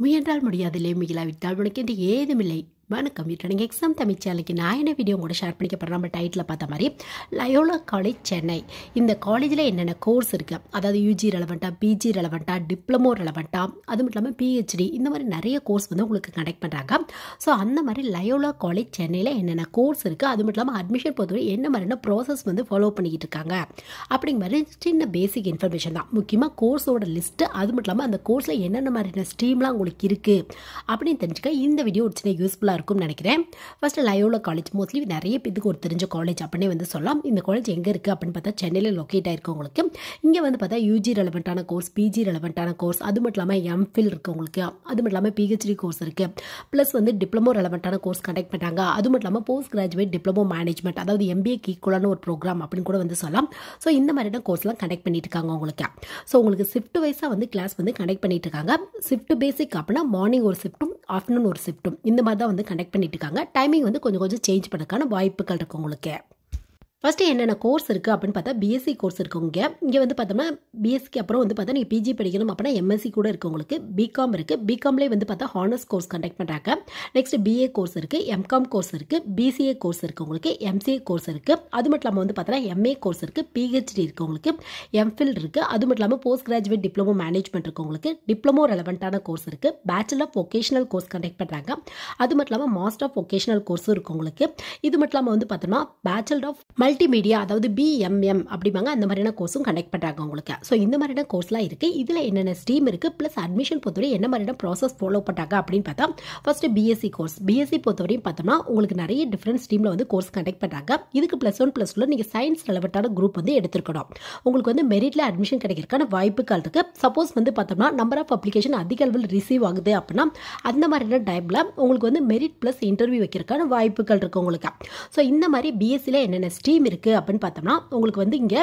முயன்றால் முடியாதில்லை முயலாவிட்டால் என்று ஏதுமில்லை வணக்கம் இன்று நீங்கள் எக்ஸாம் தமிழ் சேனலுக்கு நான் என்ன வீடியோ கூட ஷேர் பண்ணிக்கப்படுறேன் நம்ம டைட்டில் பார்த்த மாதிரி லயோலா காலேஜ் சென்னை இந்த காலேஜில் என்னென்ன கோர்ஸ் இருக்குது அதாவது யூஜி ரெலவெண்ட்டாக பிஜி ரெலவெண்ட்டாக டிப்ளமோ ரெலவெண்ட்டாக அது மட்டும் இல்லாமல் பிஹெச்டி இந்த மாதிரி நிறைய கோர்ஸ் வந்து உங்களுக்கு கனெக்ட் பண்ணுறாங்க ஸோ அந்த மாதிரி லயோலா காலேஜ் சென்னையில் என்னென்ன கோர்ஸ் இருக்குது அது மட்டும் இல்லாமல் அட்மிஷன் பொறுத்தவரை என்ன மாதிரியான ப்ராசஸ் வந்து ஃபாலோ பண்ணிக்கிட்டு இருக்காங்க அப்படிங்கிற மாதிரி சின்ன பேசிக் இன்ஃபர்மேஷன் தான் முக்கியமாக கோர்ஸோட லிஸ்ட்டு அது மட்டும் இல்லாமல் அந்த கோர்ஸில் என்னென்ன மாதிரியான ஸ்ட்ரீம்லாம் உங்களுக்கு இருக்குது அப்படின்னு தெரிஞ்சுக்க இந்த வீடியோ ஒரு சின்ன யூஸ்ஃபுல்லாக இருக்கும் இருக்கும்னு நினைக்கிறேன் ஃபஸ்ட்டு லயோலா காலேஜ் மோஸ்ட்லி நிறைய பேத்துக்கு ஒரு தெரிஞ்ச காலேஜ் அப்படின்னே வந்து சொல்லலாம் இந்த காலேஜ் எங்கே இருக்குது அப்படின்னு பார்த்தா சென்னையில் லொக்கேட் உங்களுக்கு இங்கே வந்து பார்த்தா யூஜி ரெலவெண்ட்டான கோர்ஸ் பிஜி ரெலவெண்ட்டான கோர்ஸ் அது மட்டும் இல்லாமல் எம்ஃபில் உங்களுக்கு அது மட்டும் இல்லாமல் பிஹெச்டி கோர்ஸ் இருக்குது ப்ளஸ் வந்து டிப்ளமோ ரெலவெண்ட்டான கோர்ஸ் கண்டக்ட் பண்ணுறாங்க அது மட்டும் இல்லாமல் போஸ்ட் கிராஜுவேட் டிப்ளமோ மேனேஜ்மெண்ட் அதாவது எம்பிஏக்கு ஈக்குவலான ஒரு ப்ரோக்ராம் அப்படின்னு கூட வந்து சொல்லலாம் ஸோ இந்த மாதிரியான கோர்ஸ்லாம் கண்டக்ட் பண்ணிட்டு இருக்காங்க உங்களுக்கு ஸோ உங்களுக்கு ஷிஃப்ட் வைஸாக வந்து கிளாஸ் வந்து கண்டக்ட் பண்ணிட்டு இருக்காங்க ஷிஃப்ட் பேசிக் அப்படின்னா மார்னிங் ஒரு ஷிஃப்ட்டும் ஆஃப்டர்நூன் ஒரு ஷிஃப்ட்டும் இந்த மாதிரி தான் வந்து வந்து கண்டக்ட் பண்ணிட்டு இருக்காங்க டைமிங் வந்து கொஞ்சம் கொஞ்சம் சேஞ்ச் பண்ணக்கான வாய்ப்புகள் இருக்கு உங்களுக்கு ஃபஸ்ட்டு என்னென்ன கோர்ஸ் இருக்குது அப்படின்னு பார்த்தா பிஎஸ்சி கோர்ஸ் இருக்குங்க இங்கே வந்து பார்த்தோம்னா பிஎஸ்சிக்கு அப்புறம் வந்து பார்த்தா நீங்கள் பிஜி படிக்கணும் அப்படின்னா எம்எஸ்சி கூட இருக்குது உங்களுக்கு பிகாம் இருக்குது பிகாம்லேயே வந்து பார்த்தா ஹானர்ஸ் கோர்ஸ் கண்டக்ட் பண்ணுறாங்க நெக்ஸ்ட் பிஏ கோர்ஸ் இருக்குது எம்காம் கோர்ஸ் இருக்குது பிசிஏ கோர்ஸ் இருக்குது உங்களுக்கு எம்சிஏ கோர்ஸ் இருக்குது அது மட்டும் இல்லாமல் வந்து பார்த்தோன்னா எம்ஏ கோர்ஸ் இருக்குது பிஹெச்டி இருக்குது உங்களுக்கு எம்ஃபில் இருக்குது அது மட்டும் இல்லாமல் போஸ்ட் கிராஜுவேட் டிப்ளமோ மேனேஜ்மெண்ட் இருக்குது உங்களுக்கு டிப்ளமோ ரெலவெண்ட்டான கோர்ஸ் இருக்குது bachelor of vocational course conduct பண்ணுறாங்க அது மட்டும் இல்லாமல் மாஸ்டர் ஆஃப் ஒகேஷனல் கோர்ஸும் இருக்குது உங்களுக்கு இது மட்டும் இல்லாமல் வந்து பார்த்தோம்னா பேச்சுலர் ஆஃப் மல் மல்டிமீடியா அதாவது பிஎம்எம் அப்படிம்பாங்க அந்த மாதிரியான கோர்ஸும் கண்டக்ட் பண்ணுறாங்க உங்களுக்கு ஸோ இந்த மாதிரியான கோர்ஸ்லாம் இருக்குது இதில் என்னென்ன ஸ்ட்ரீம் இருக்குது ப்ளஸ் அட்மிஷன் பொறுத்தவரை என்ன மாதிரியான ப்ராசஸ் ஃபாலோ பண்ணுறாங்க அப்படின்னு பார்த்தா ஃபஸ்ட்டு பிஎஸ்சி கோர்ஸ் பிஎஸ்சி பொறுத்தவரையும் பார்த்தோம்னா உங்களுக்கு நிறைய டிஃப்ரெண்ட் ஸ்ட்ரீமில் வந்து கோர்ஸ் கண்டக்ட் பண்ணுறாங்க இதுக்கு ப்ளஸ் ஒன் ப்ளஸ் டூவில் நீங்கள் சயின்ஸ் ரிலவெட்டான குரூப் வந்து எடுத்துருக்கணும் உங்களுக்கு வந்து மெரிட்டில் அட்மிஷன் கிடைக்கிறக்கான வாய்ப்புகள் இருக்குது சப்போஸ் வந்து பார்த்தோம்னா நம்பர் ஆஃப் அப்ளிகேஷன் அதிக அளவில் ரிசீவ் ஆகுது அப்படின்னா அந்த மாதிரியான டைமில் உங்களுக்கு வந்து மெரிட் ப்ளஸ் இன்டர்வியூ வைக்கிறதுக்கான வாய்ப்புகள் இருக்குது உங்களுக்கு ஸோ இந்த மாதிரி பிஎஸ்சியில் என்னென்ன ஸ்ட்ரீம் ஸ்ட்ரீம் இருக்குது அப்படின்னு பார்த்தோம்னா உங்களுக்கு வந்து இங்கே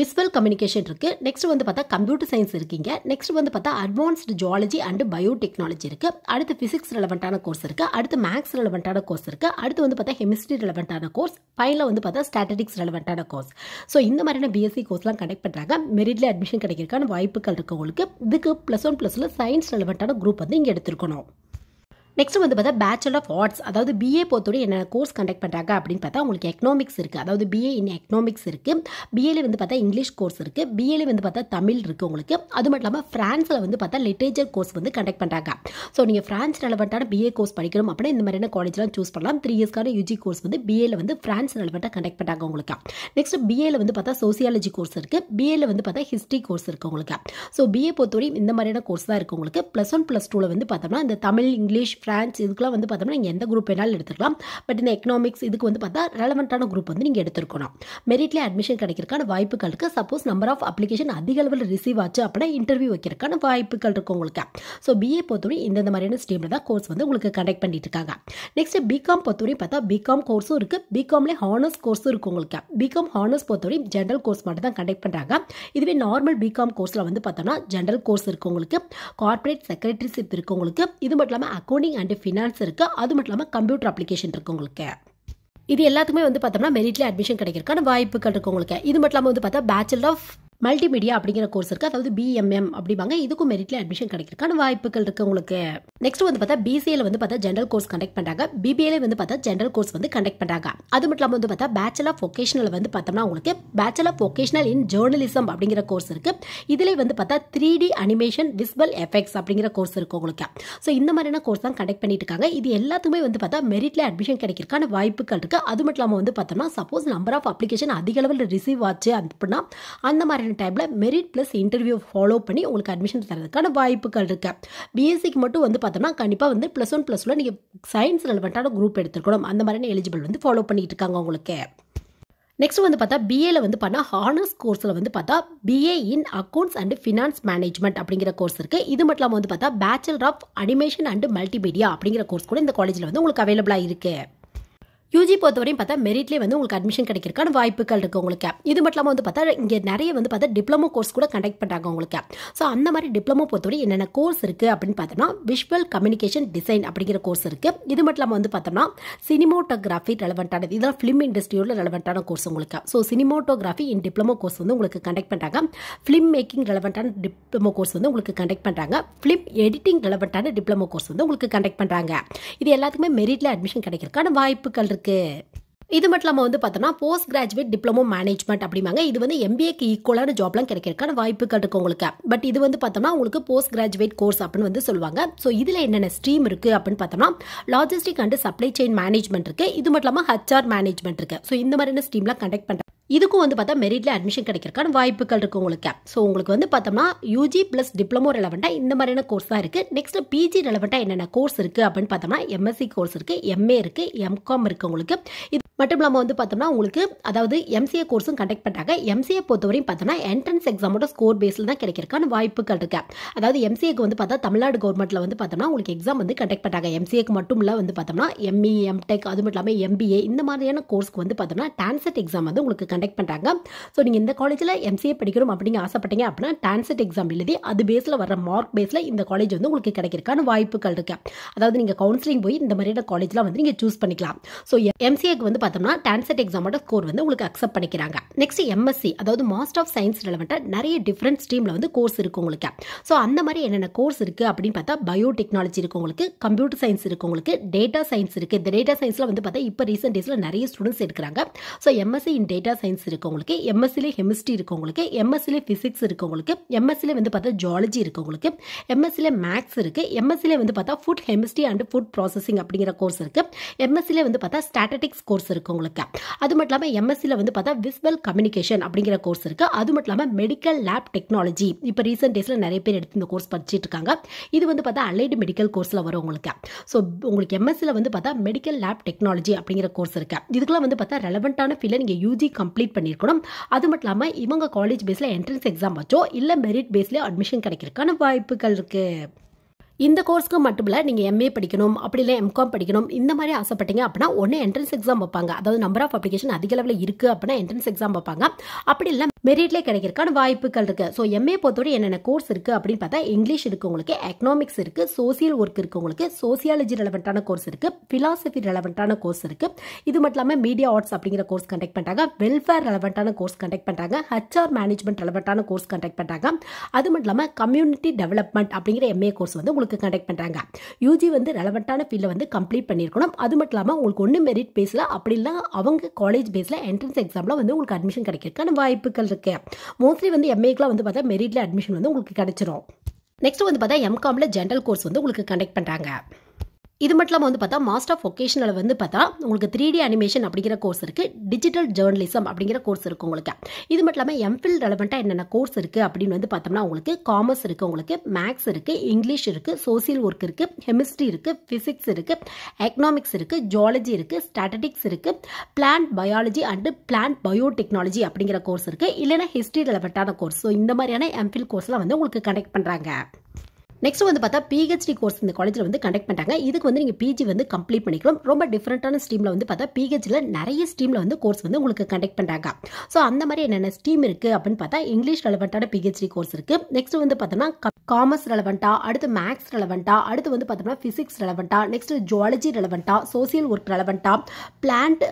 விஸ்வல் கம்யூனிகேஷன் இருக்குது நெக்ஸ்ட் வந்து பார்த்தா கம்ப்யூட்டர் சயின்ஸ் இருக்கீங்க நெக்ஸ்ட் வந்து பார்த்தா advanced zoology and biotechnology இருக்குது அடுத்து ஃபிசிக்ஸ் ரிலவெண்ட்டான கோர்ஸ் இருக்குது அடுத்து மேக்ஸ் ரெலவெண்ட்டான கோர்ஸ் இருக்குது அடுத்து வந்து பார்த்தா கெமிஸ்ட்ரி ரிலவெண்ட்டான கோர்ஸ் ஃபைனில் வந்து பார்த்தா ஸ்டாட்டிக்ஸ் ரிலவெண்ட்டான கோர்ஸ் ஸோ இந்த மாதிரியான பிஎஸ்சி கோர்ஸ்லாம் கனெக்ட் பண்ணுறாங்க மெரிட்ல அட்மிஷன் கிடைக்கிறதுக்கான வாய்ப்புகள் இருக்கவங்களுக்கு இதுக்கு ப்ளஸ் ஒன் ஒன் சயின்ஸ் ரெலவெண்ட்டான குரூப் வந்து இங்கே எடுத்துருக்கணும் நெக்ஸ்ட் வந்து பார்த்தா பேச்சுலர் ஆஃப் ஆர்ட்ஸ் அதாவது பிஏ பொறுத்தோடு என்னென்ன கோர்ஸ் கண்டக்ட் பண்ணுறாங்க அப்படின்னு பார்த்தா உங்களுக்கு எக்கனாமிக்ஸ் இருக்குது அதாவது பிஏ இன் எக்கனாமிக்ஸ் இருக்குது பிஏல வந்து பார்த்தா இங்கிலீஷ் கோர்ஸ் இருக்குது பிஏல வந்து பார்த்தா தமிழ் இருக்குது உங்களுக்கு அது மட்டும் இல்லாமல் ஃப்ரான்ஸில் வந்து பார்த்தா லிட்ரேச்சர் கோர்ஸ் வந்து கண்டக்ட் பண்ணுறாங்க ஸோ நீங்கள் ஃப்ரான்ஸ் ரெலவெண்ட்டான பிஏ கோர்ஸ் படிக்கணும் அப்படின்னா இந்த மாதிரியான காலேஜ்லாம் சூஸ் பண்ணலாம் த்ரீ இயர்ஸ்க்கான யூஜி கோர்ஸ் வந்து பிஏல வந்து ஃப்ரான்ஸ் ரெலவெண்ட்டாக கண்டக்ட் பண்ணுறாங்க உங்களுக்கு நெக்ஸ்ட் பிஏல வந்து பார்த்தா சோசியாலஜி கோர்ஸ் இருக்குது பிஏல வந்து பார்த்தா ஹிஸ்ட்ரி கோர்ஸ் இருக்குது உங்களுக்கு ஸோ பிஏ பொறுத்தவரையும் இந்த மாதிரியான கோர்ஸ் தான் இருக்குது உங்களுக்கு ப்ளஸ் ஒன் ப்ளஸ் டூவில் வந்து பார்த்தோம்னா இந்த தமிழ் இங்கிலீஷ் ஃப்ரான்ஸ் இதுக்கெலாம் வந்து பார்த்தோம்னா நீங்கள் எந்த குரூப் வேணாலும் எடுத்துக்கலாம் பட் இந்த எக்கனாமிக்ஸ் இதுக்கு வந்து பார்த்தா ரெலவெண்ட்டான குரூப் வந்து நீங்கள் எடுத்துருக்கணும் மெரிட்ல அட்மிஷன் கிடைக்கிறக்கான வாய்ப்புகள் இருக்குது சப்போஸ் நம்பர் ஆஃப் அப்ளிகேஷன் அதிக அளவில் ரிசீவ் ஆச்சு அப்படின்னா இன்டர்வியூ வைக்கிறக்கான வாய்ப்புகள் இருக்கும் உங்களுக்கு ஸோ பிஏ பொறுத்தவரை இந்தந்த மாதிரியான ஸ்ட்ரீமில் தான் கோர்ஸ் வந்து உங்களுக்கு கண்டக்ட் பண்ணிட்டு இருக்காங்க நெக்ஸ்ட் பிகாம் பொறுத்தவரையும் பார்த்தா பிகாம் கோர்ஸும் இருக்குது பிகாம்லேயே ஹானர்ஸ் கோர்ஸும் இருக்குது உங்களுக்கு பிகாம் ஹானர்ஸ் பொறுத்தவரை ஜென்ரல் கோர்ஸ் மட்டும் தான் கண்டக்ட் பண்ணுறாங்க இதுவே நார்மல் பிகாம் கோர்ஸில் வந்து பார்த்தோம்னா ஜென்ரல் கோர்ஸ் இருக்கு உங்களுக்கு கார்பரேட் செக்ரட்டரிஷிப் இருக்கு உங்களுக்கு இது மட்டும் இல்லாமல் அக்கௌண்டிங் அக்கௌண்டிங் அண்ட் ஃபினான்ஸ் இருக்குது அது மட்டும் இல்லாமல் கம்ப்யூட்டர் அப்ளிகேஷன் இருக்குது உங்களுக்கு இது எல்லாத்துக்குமே வந்து பார்த்தோம்னா மெரிட்ல அட்மிஷன் கிடைக்கிறதுக்கான வாய்ப்புகள் இருக்கு உங்களுக்கு இது மட்டும் இல்லாமல் வந்து பார்த்தா பேச்சுலர் ஆஃப் மல்டிமீடியா அப்படிங்கிற கோர்ஸ் இருக்குது அதாவது பிஎம்எம் அப்படிம்பாங்க இதுக்கும் மெரிட்ல அட்மிஷன் கிடைக்கிறதுக்கான வாய்ப்புகள் இருக்குது உங்களுக்கு நெக்ஸ்ட் வந்து பார்த்தா பிசிஏல வந்து பார்த்தா ஜென்ரல் கோர்ஸ் கண்டக்ட் பண்ணுறாங்க பிபிஏல வந்து பார்த்தா ஜென்ரல் கோர்ஸ் வந்து கண்டக்ட் பண்ணுறாங்க அது மட்டும் இல்லாமல் வந்து பார்த்தா பேச்சல் ஆஃப் வொகேஷனல் வந்து பார்த்தோம்னா உங்களுக்கு bachelor of vocational in journalism அப்படிங்கிற கோர்ஸ் இருக்குது இதுல வந்து பார்த்தா three D animation visual effects அப்படிங்கிற கோர்ஸ் இருக்குது உங்களுக்கு ஸோ இந்த மாதிரியான கோர்ஸ் தான் கண்டக்ட் பண்ணிட்டு இருக்காங்க இது எல்லாத்துக்குமே வந்து பார்த்தா மெரிட்ல அட்மிஷன் கிடைக்கிறதுக்கான வாய்ப்புகள் இருக்குது அது மட்டும் இல்லாமல் வந்து பார்த்தோம்னா சப்போஸ் நம்பர் ஆஃப் அப்ளிகேஷன் அதிக அளவில் ரிசீவ் ஆச்சு அப்படின்னா அந்த மாதிரியான எக்ஸாம் டைமில் மெரிட் ப்ளஸ் இன்டர்வியூ ஃபாலோ பண்ணி உங்களுக்கு அட்மிஷன் தரதுக்கான வாய்ப்புகள் இருக்குது பிஎஸ்சிக்கு மட்டும் வந்து பார்த்தோம்னா கண்டிப்பாக வந்து ப்ளஸ் ஒன் ப்ளஸ் டூவில் நீங்கள் சயின்ஸ் ரெலவெண்ட்டான குரூப் எடுத்துருக்கணும் அந்த மாதிரியான எலிஜிபிள் வந்து ஃபாலோ பண்ணிட்டு இருக்காங்க உங்களுக்கு நெக்ஸ்ட் வந்து பார்த்தா பிஏல வந்து பார்த்தா ஹானர்ஸ் கோர்ஸில் வந்து பார்த்தா BA in accounts and finance management அப்படிங்கிற கோர்ஸ் இருக்குது இது மட்டும் இல்லாமல் வந்து பார்த்தா bachelor of animation and multimedia அப்படிங்கிற கோர்ஸ் கூட இந்த காலேஜில் வந்து உங்களுக்கு அவைலபிளாக இருக்குது யூஜி பொறுத்த வரையும் பார்த்தா மெரிட்லேயே வந்து உங்களுக்கு அட்மிஷன் கிடைக்கிறதுக்கான வாய்ப்புகள் இருக்கு உங்களுக்கு இது மட்டும் இல்லாமல் வந்து பார்த்தா இங்கே நிறைய வந்து பார்த்தா டிப்ளமோ கோர்ஸ் கூட கண்டக்ட் பண்ணுறாங்க உங்களுக்கு ஸோ அந்த மாதிரி டிப்ளமோ பொறுத்தவரை என்னென்ன கோர்ஸ் இருக்குது அப்படின்னு பார்த்தோம்னா விஷுவல் கம்யூனிகேஷன் டிசைன் அப்படிங்கிற கோர்ஸ் இருக்குது இது மட்டும் இல்லாமல் வந்து பார்த்தோம்னா சினிமோட்டோகிராஃபி ரெலவெண்ட்டானது இதெல்லாம் ஃபிலிம் இண்டஸ்ட்ரியோட ரெலவெண்ட்டான கோர்ஸ் உங்களுக்கு so cinematography in diploma course வந்து உங்களுக்கு கண்டக்ட் பண்ணுறாங்க ஃபிலிம் மேக்கிங் ரெலவெண்டான டிப்ளமோ கோர்ஸ் வந்து உங்களுக்கு கண்டக்ட் பண்ணுறாங்க ஃபிலிம் எடிட்டிங் ரெலவெண்டான டிப்ளமோ கோர்ஸ் வந்து உங்களுக்கு கண்டக்ட் பண்ணுறாங்க இது எல்லாத்துக்குமே மெரிட்டில் அட்மிஷன் கிடைக்கிறதுக்கான வாய்ப்புகள் இருக்குது இருக்கு இது மட்டும் இல்லாமல் வந்து பார்த்தோம்னா போஸ்ட் கிராஜுவேட் டிப்ளமோ மேனேஜ்மெண்ட் அப்படிம்பாங்க இது வந்து எம்பிஏக்கு ஈக்குவலான ஜாப்லாம் கிடைக்கிறதுக்கான வாய்ப்புகள் இருக்கு உங்களுக்கு பட் இது வந்து பார்த்தோம்னா உங்களுக்கு போஸ்ட் கிராஜுவேட் கோர்ஸ் அப்படின்னு வந்து சொல்லுவாங்க ஸோ இதில் என்னென்ன ஸ்ட்ரீம் இருக்குது அப்படின்னு பார்த்தோம்னா logistic and supply chain management இருக்குது இது மட்டும் இல்லாமல் ஹச்ஆர் மேனேஜ்மெண்ட் இருக்குது ஸோ இந்த மாதிரியான ஸ்ட்ரீம்லாம் கண்டக்ட் பண்ணுறாங்க இதுக்கும் வந்து பார்த்தா மெரிட்டில் அட்மிஷன் கிடைக்கிறக்கான வாய்ப்புகள் இருக்கு உங்களுக்கு ஸோ உங்களுக்கு வந்து பார்த்தோம்னா யூஜி ப்ளஸ் டிப்ளமோ ரெலவெண்டா இந்த மாதிரியான கோர்ஸ் தான் இருக்குது நெக்ஸ்ட் பிஜி ரெலவெண்டா என்னென்ன கோர்ஸ் இருக்குது அப்படின்னு பார்த்தோம்னா எம்எஸ்சி கோர்ஸ் இருக்குது எம்ஏ இருக்குது எம்காம் இருக்குது உங்களுக்கு இது மட்டும் இல்லாமல் வந்து பார்த்தோம்னா உங்களுக்கு அதாவது எம்சிஏ கோர்ஸும் கண்டக்ட் பண்ணுறாங்க எம்சிஏ பொறுத்தவரையும் பார்த்தோம்னா என்ட்ரன்ஸ் எக்ஸாமோட ஸ்கோர் பேஸில் தான் கிடைக்கிறக்கான வாய்ப்புகள் இருக்கு அதாவது எம்சிஏக்கு வந்து பார்த்தா தமிழ்நாடு கவர்மெண்ட்டில் வந்து பார்த்தோம்னா உங்களுக்கு எக்ஸாம் வந்து கண்டக்ட் பண்ணுறாங்க எம்சிஏக்கு மட்டும் இல்லை வந்து பார்த்தோம்னா எம்இ எம்டெக் e, அது மட்டும் இல்லாமல் எம்பிஏ இந்த மாதிரியான கோர்ஸ்க்கு வந்து பார்த்தோம்னா டான்செட் எக்ஸாம் வந்து உங்களுக்கு கண்டக்ட் பண்ணுறாங்க ஸோ நீங்கள் இந்த காலேஜில் எம்சிஏ படிக்கணும் அப்படிங்க ஆசைப்பட்டீங்க அப்படின்னா டான்செட் எக்ஸாம் எழுதி அது பேஸில் வர மார்க் பேஸில் இந்த காலேஜ் வந்து உங்களுக்கு கிடைக்கிறக்கான வாய்ப்புகள் இருக்குது அதாவது நீங்கள் கவுன்சிலிங் போய் இந்த மாதிரியான காலேஜ்லாம் வந்து நீங்கள் சூஸ் பண்ணிக்கலாம் ஸோ எம்சிஏக்கு வந்து பார்த்தோம்னா டான்செட் எக்ஸாமோட ஸ்கோர் வந்து உங்களுக்கு அக்செப்ட் பண்ணிக்கிறாங்க நெக்ஸ்ட் எம்எஸ்சி அதாவது மாஸ்டர் ஆஃப் சயின்ஸ் ரிலவெண்ட்டாக நிறைய டிஃப்ரெண்ட் ஸ்ட்ரீமில் வந்து கோர்ஸ் இருக்கு உங்களுக்கு ஸோ அந்த மாதிரி என்னென்ன கோர்ஸ் இருக்குது அப்படின்னு பார்த்தா டெக்னாலஜி இருக்கு உங்களுக்கு கம்ப்யூட்டர் சயின்ஸ் இருக்கு உங்களுக்கு டேட்டா சயின்ஸ் இருக்குது இந்த டேட்டா சயின்ஸில் வந்து பார்த்தா இப்போ ரீசெண்ட் டேஸில் நிறைய ஸ்டூடெண்ட்ஸ் எடுக்கிறாங்க so MSc in data science science இருக்கவங்களுக்கு எம்எஸ்சியில் கெமிஸ்ட்ரி இருக்கவங்களுக்கு எம்எஸ்சியில் ஃபிசிக்ஸ் இருக்கவங்களுக்கு எம்எஸ்சியில் வந்து பார்த்தா ஜாலஜி இருக்கவங்களுக்கு எம்எஸ்சியில் மேக்ஸ் இருக்குது எம்எஸ்சியில் வந்து பார்த்தா food chemistry and food processing அப்படிங்கிற கோர்ஸ் இருக்குது எம்எஸ்சியில் வந்து பார்த்தா ஸ்டாட்டிக்ஸ் கோர்ஸ் இருக்கவங்களுக்கு அது மட்டும் இல்லாமல் எம்எஸ்சியில் வந்து பார்த்தா விஸ்வல் கம்யூனிகேஷன் அப்படிங்கிற கோர்ஸ் இருக்குது அது மட்டும் இல்லாமல் மெடிக்கல் லேப் டெக்னாலஜி இப்போ ரீசெண்ட் டேஸில் நிறைய பேர் எடுத்து இந்த கோர்ஸ் படிச்சுட்டு இருக்காங்க இது வந்து பார்த்தா அலைடு மெடிக்கல் கோர்ஸில் வரும் உங்களுக்கு ஸோ உங்களுக்கு எம்எஸ்சியில் வந்து பார்த்தா மெடிக்கல் லேப் டெக்னாலஜி அப்படிங்கிற கோர்ஸ் இருக்குது இதுக்கெல்லாம் வந்து பார்த்தா ரெலவெண்ட்டான ஃபீல்டில் நீங்கள் யூஜி கம்ப்ளீட் கம்ப்ளீட் பண்ணியிருக்கணும் அது மட்டும் இல்லாமல் இவங்க காலேஜ் பேஸில் என்ட்ரன்ஸ் எக்ஸாம் வச்சோ இல்லை மெரிட் பேஸ்லேயே அட்மிஷன் கிடைக்கிறதுக்கான வாய்ப்புகள் இருக்குது இந்த கோர்ஸ்க்கு மட்டும் இல்லை நீங்கள் எம்ஏ படிக்கணும் அப்படி இல்லை எம்காம் படிக்கணும் இந்த மாதிரி ஆசைப்பட்டீங்க அப்படின்னா ஒன்று என்ட்ரன்ஸ் எக்ஸாம் வைப்பாங்க அதாவது நம்பர் ஆஃப் அப்ளிகேஷன் அதிக அளவில் இருக்குது அப்படின்னா என்ட்ரன்ஸ் எக்ஸாம் வைப்பாங்க அப்படி இல்லை மெரிட்லேயே கிடைக்கிறதுக்கான வாய்ப்புகள் இருக்குது ஸோ எம்ஏ பொறுத்தவரை என்னென்ன கோர்ஸ் இருக்குது அப்படின்னு பார்த்தா இங்கிலீஷ் இருக்கவங்களுக்கு உங்களுக்கு எக்கனாமிக்ஸ் இருக்குது சோசியல் ஒர்க் இருக்குது உங்களுக்கு சோசியாலஜி ரெலவெண்ட்டான கோர்ஸ் இருக்குது பிலாசபி ரெலவெண்ட்டான கோர்ஸ் இருக்குது இது மட்டும் இல்லாமல் மீடியா ஆர்ட்ஸ் அப்படிங்கிற கோர்ஸ் கண்டக்ட் பண்ணுறாங்க வெல்ஃபேர் ரெலவெண்ட்டான கோர்ஸ் கண்டக்ட் பண்ணுறாங்க ஹச்ஆர் மேனேஜ்மெண்ட் ரெலவெண்ட்டான கோர்ஸ் கண்டக்ட் பண்ணுறாங்க அது மட்டும் இல்லாமல் கம்யூனிட்டி டெவலப்மெண்ட் அப்படிங்கிற எம்ஏ கோர்ஸ் வந்து உங்களுக்கு கண்டக்ட் பண்ணுறாங்க யூஜி வந்து ரெலவெண்ட்டான ஃபீல்டில் வந்து கம்ப்ளீட் பண்ணியிருக்கணும் அது மட்டும் இல்லாமல் உங்களுக்கு ஒன்று மெரிட் பேஸில் அப்படி இல்லை அவங்க காலேஜ் பேஸில் என்ட்ரன்ஸ் எக்ஸாமில் வந்து உங்களுக்கு அட்மிஷன் கிடைக்கிறதுக்கான வாய்ப்புகள் இருக்குது மோஸ்ட்லி வந்து எம்ஏக்கெலாம் வந்து பார்த்தா மெரிட்டில் அட்மிஷன் வந்து உங்களுக்கு கிடச்சிரும் நெக்ஸ்ட் வந்து பார்த்தா எம்காமில் ஜென்ரல் கோர்ஸ் வந்து உங்களுக்கு கண்டக்ட் பண்ணுறாங்க இது மட்டும் இல்லாமல் வந்து பார்த்தா மாஸ்டர் ஆஃப் ஒகேஷனில் வந்து பார்த்தா உங்களுக்கு த்ரீ டி அனிமேஷன் அப்படிங்கிற கோர்ஸ் இருக்குது டிஜிட்டல் ஜேர்னலிசம் அப்படிங்கிற கோர்ஸ் இருக்குது உங்களுக்கு இது மட்டும் இல்லாமல் எம்ஃபில் ரெலவெண்ட்டாக என்னென்ன கோர்ஸ் இருக்குது அப்படின்னு வந்து பார்த்தோம்னா உங்களுக்கு காமர்ஸ் இருக்குது உங்களுக்கு மேக்ஸ் இருக்குது இங்கிலீஷ் இருக்குது சோசியல் ஒர்க் இருக்குது கெமிஸ்ட்ரி இருக்குது ஃபிசிக்ஸ் இருக்குது எக்கனாமிக்ஸ் இருக்குது ஜுவாலஜி இருக்குது ஸ்டாட்டிக்ஸ் இருக்குது plant biology and plant biotechnology அப்படிங்கிற கோர்ஸ் இருக்குது இல்லைன்னா ஹிஸ்ட்ரி ரெலவெண்ட்டான கோர்ஸ் ஸோ இந்த மாதிரியான எம்ஃபில் கோர்ஸ்லாம் வந்து உங்களுக்கு கனெக்ட் பண்ணுறாங்க நெக்ஸ்ட் வந்து பார்த்தா பிஹெச்டி கோர்ஸ் இந்த காலேஜில் வந்து கண்டக்ட் பண்ணிட்டாங்க இதுக்கு வந்து நீங்கள் பிஜி வந்து கம்ப்ளீட் பண்ணிக்கலாம் ரொம்ப டிஃப்ரெண்ட்டான ஸ்ட்ரீமில் வந்து பார்த்தா பிஹெச்சில் நிறைய ஸ்ட்ரீமில் வந்து கோர்ஸ் வந்து உங்களுக்கு கண்டக்ட் பண்ணுறாங்க ஸோ அந்த மாதிரி என்னென்ன ஸ்ட்ரீம் இருக்குது அப்படின்னு பார்த்தா இங்கிலீஷ் ரெலவெண்ட்டான பிஹெச்டி கோர்ஸ் இருக்குது நெக்ஸ்ட் வந்து பார்த்தோம்னா காமர்ஸ் ரெலவெண்ட்டாக அடுத்து மேக்ஸ் ரெலவெண்ட்டா அடுத்து வந்து பார்த்தோம்னா ஃபிசிக்ஸ் ரெலவெண்ட்டா நெக்ஸ்ட் ஜுவாலஜி ரெலவெண்ட்டா சோசியல் ஒர்க் ரெலவெண்ட்டா பிளான்ட்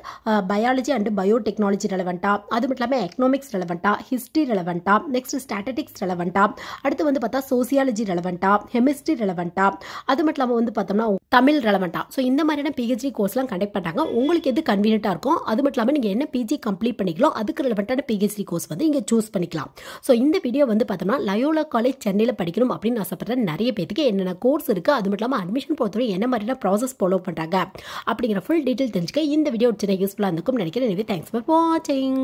பயாலஜி அண்ட் பயோடெக்னாலஜி ரெலவெண்ட்டா அது மட்டும் இல்லாமல் எக்கனாமிக்ஸ் ரெலவெண்ட்டா ஹிஸ்ட்ரி ரெலவெண்ட்டா நெக்ஸ்ட் ஸ்டாட்டிக்ஸ் ரெலவெண்ட்டா அடுத்து வந்து பார்த்தா சோசியாலஜி ரெலவெண்ட்டா ஹெமிஸ்ட்ரி ரெலவெண்ட்டா அது மட்டும் இல்லாமல் வந்து பார்த்தோம்னா தமிழ் ரெலவெண்ட்டா ஸோ இந்த மாதிரியான பிஹெச்டி கோர்ஸ்லாம் கண்டக்ட் பண்ணுறாங்க உங்களுக்கு எது கன்வீனியண்ட்டாக இருக்கும் அது மட்டும் இல்லாமல் நீங்கள் என்ன பிஜி கம்ப்ளீட் பண்ணிக்கலாம் அதுக்கு ரெலவெண்ட்டான பிஹெச்டி கோர்ஸ் வந்து இங்கே சூஸ் பண்ணிக்கலாம் ஸோ இந்த வீடியோ வந்து பார்த்தோம்னா லயோலா காலேஜ் சென்னையில் படிக்கணும் அப்படின்னு ஆசைப்படுற நிறைய பேத்துக்கு என்னென்ன கோர்ஸ் இருக்குது அது மட்டும் இல்லாமல் அட்மிஷன் பொறுத்தவரை என்ன மாதிரியான ப்ராசஸ் ஃபாலோ பண்ணுறாங்க அப்படிங்கிற ஃபுல் டீட்டெயில் தெரிஞ்சுக்க இந்த வீடியோ சின்ன யூஸ்ஃபுல்லாக இருந்துக்கும் நினைக்கிறேன் எனவே தேங்க்ஸ் ஃபார் வாட்சிங்